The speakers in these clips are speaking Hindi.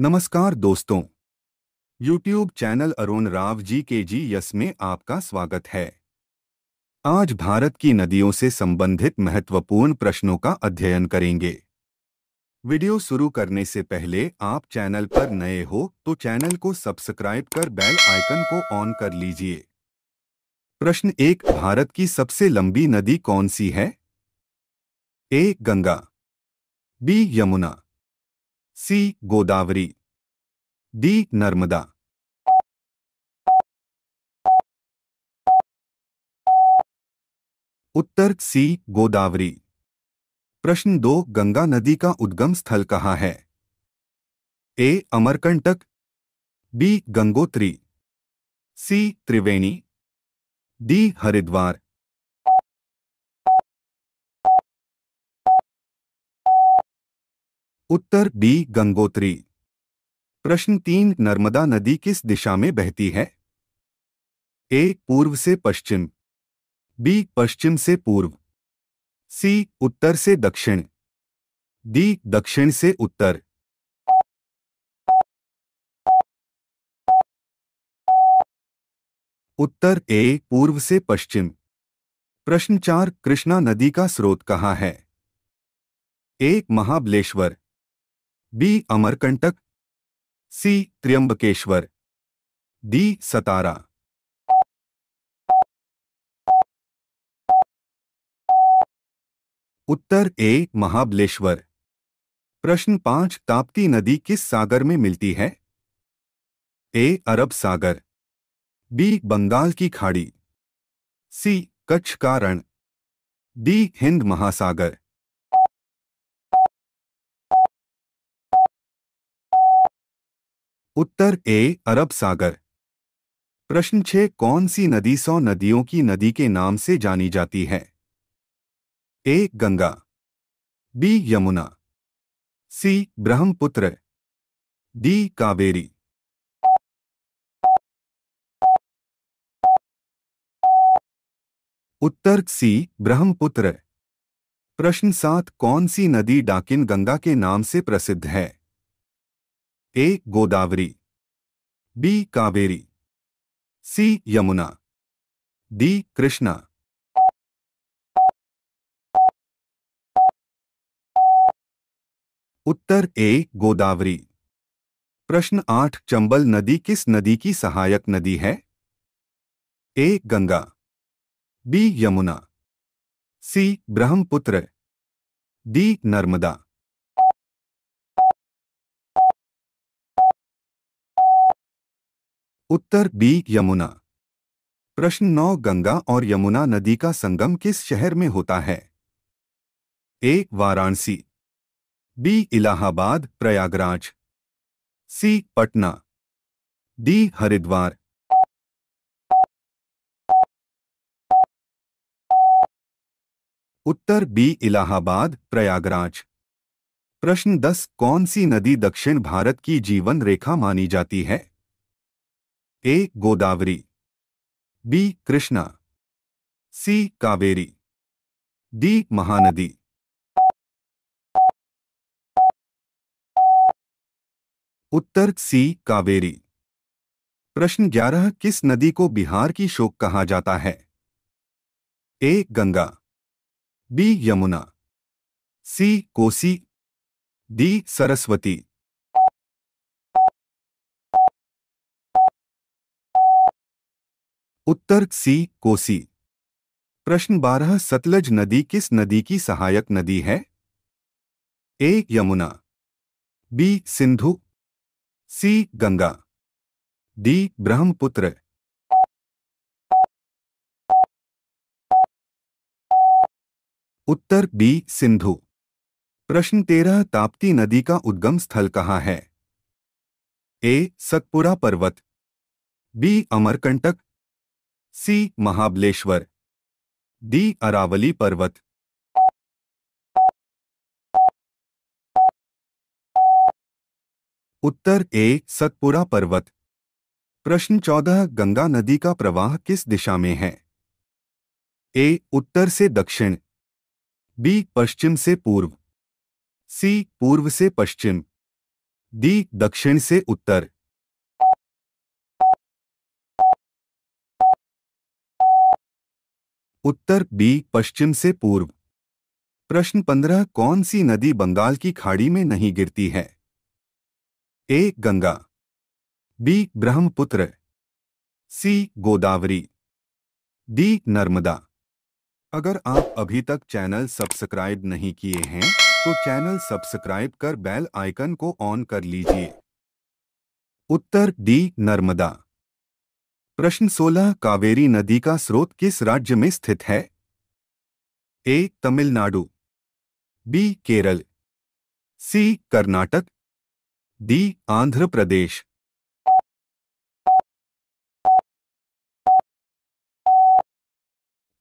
नमस्कार दोस्तों YouTube चैनल अरुण राव जी के जी यस में आपका स्वागत है आज भारत की नदियों से संबंधित महत्वपूर्ण प्रश्नों का अध्ययन करेंगे वीडियो शुरू करने से पहले आप चैनल पर नए हो तो चैनल को सब्सक्राइब कर बेल आइकन को ऑन कर लीजिए प्रश्न एक भारत की सबसे लंबी नदी कौन सी है A Ganga B Yamuna C Godavari D Narmada उत्तर सी गोदावरी प्रश्न दो गंगा नदी का उद्गम स्थल कहाँ है A Amarkantak B Gangotri C Triveni D Haridwar उत्तर बी गंगोत्री प्रश्न तीन नर्मदा नदी किस दिशा में बहती है ए पूर्व से पश्चिम बी पश्चिम से पूर्व सी उत्तर से दक्षिण डी दक्षिण से उत्तर उत्तर ए पूर्व से पश्चिम प्रश्न चार कृष्णा नदी का स्रोत कहाँ है एक Mahabaleshwar B Amarkantak C Trimbakeshwar D Satara उत्तर ए महाबलेश्वर प्रश्न पांच ताप्ती नदी किस सागर में मिलती है ए अरब सागर बी बंगाल की खाड़ी सी कच्छ का रण डी हिंद महासागर उत्तर ए अरब सागर प्रश्न छह कौन सी नदी सौ नदियों की नदी के नाम से जानी जाती है A Ganga B Yamuna C Brahmaputra D Kaveri उत्तर सी ब्रह्मपुत्र प्रश्न सात कौन सी नदी डाकिन गंगा के नाम से प्रसिद्ध है A Godavari B Kaveri C Yamuna D Krishna उत्तर ए गोदावरी प्रश्न आठ चंबल नदी किस नदी की सहायक नदी है A Ganga B Yamuna C Brahmaputra D Narmada उत्तर बी यमुना प्रश्न नौ गंगा और यमुना नदी का संगम किस शहर में होता है A Varanasi B Allahabad Prayagraj C Patna D Haridwar उत्तर बी इलाहाबाद प्रयागराज प्रश्न 10 कौन सी नदी दक्षिण भारत की जीवन रेखा मानी जाती है A Godavari B Krishna C Kaveri D Mahanadi उत्तर सी कावेरी प्रश्न ग्यारह किस नदी को बिहार की शोक कहा जाता है A Ganga B Yamuna C Kosi D Saraswati उत्तर सी कोसी प्रश्न बारह सतलज नदी किस नदी की सहायक नदी है A Yamuna B Sindhu C Ganga D Brahmaputra उत्तर बी सिंधु प्रश्न तेरह ताप्ती नदी का उद्गम स्थल कहाँ है ए सतपुरा पर्वत B Amarkantak C Mahabaleshwar D Aravalli पर्वत उत्तर ए सतपुरा पर्वत प्रश्न चौदह गंगा नदी का प्रवाह किस दिशा में है ए उत्तर से दक्षिण बी पश्चिम से पूर्व सी पूर्व से पश्चिम डी दक्षिण से उत्तर उत्तर बी पश्चिम से पूर्व प्रश्न पंद्रह कौन सी नदी बंगाल की खाड़ी में नहीं गिरती है A Ganga B Brahmaputra C Godavari D Narmada अगर आप अभी तक चैनल सब्सक्राइब नहीं किए हैं तो चैनल सब्सक्राइब कर बेल आइकन को ऑन कर लीजिए उत्तर डी नर्मदा प्रश्न 16 कावेरी नदी का स्रोत किस राज्य में स्थित है A Tamil Nadu B Kerala C Karnataka D Andhra Pradesh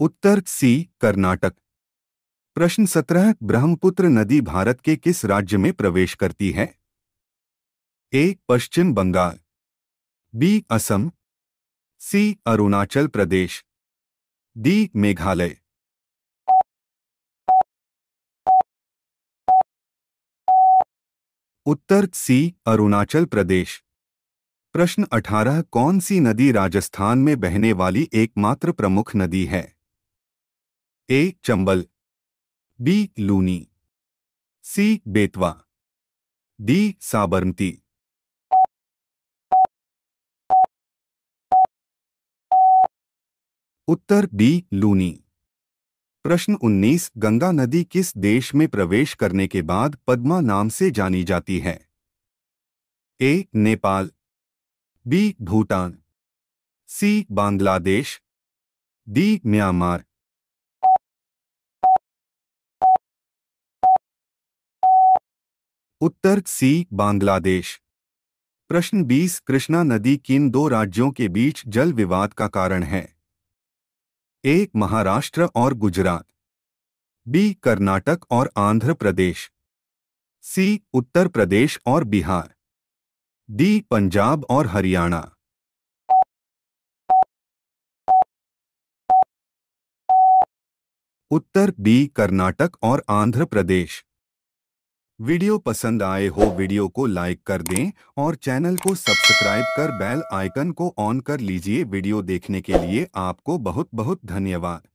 उत्तर सी कर्नाटक प्रश्न सत्रह ब्रह्मपुत्र नदी भारत के किस राज्य में प्रवेश करती है A Paschim Bengal B Assam C Arunachal Pradesh D Meghalaya उत्तर सी अरुणाचल प्रदेश प्रश्न 18 कौन सी नदी राजस्थान में बहने वाली एकमात्र प्रमुख नदी है A Chambal B Luni C Betwa D Sabarmati उत्तर बी लूनी प्रश्न 19 गंगा नदी किस देश में प्रवेश करने के बाद पद्मा नाम से जानी जाती है A Nepal B Bhutan C Bangladesh D Myanmar उत्तर सी बांग्लादेश प्रश्न 20 कृष्णा नदी किन दो राज्यों के बीच जल विवाद का कारण है एक महाराष्ट्र और गुजरात बी कर्नाटक और आंध्र प्रदेश सी उत्तर प्रदेश और बिहार डी पंजाब और हरियाणा उत्तर बी कर्नाटक और आंध्र प्रदेश वीडियो पसंद आए हो वीडियो को लाइक कर दें और चैनल को सब्सक्राइब कर बेल आइकन को ऑन कर लीजिए वीडियो देखने के लिए आपको बहुत बहुत धन्यवाद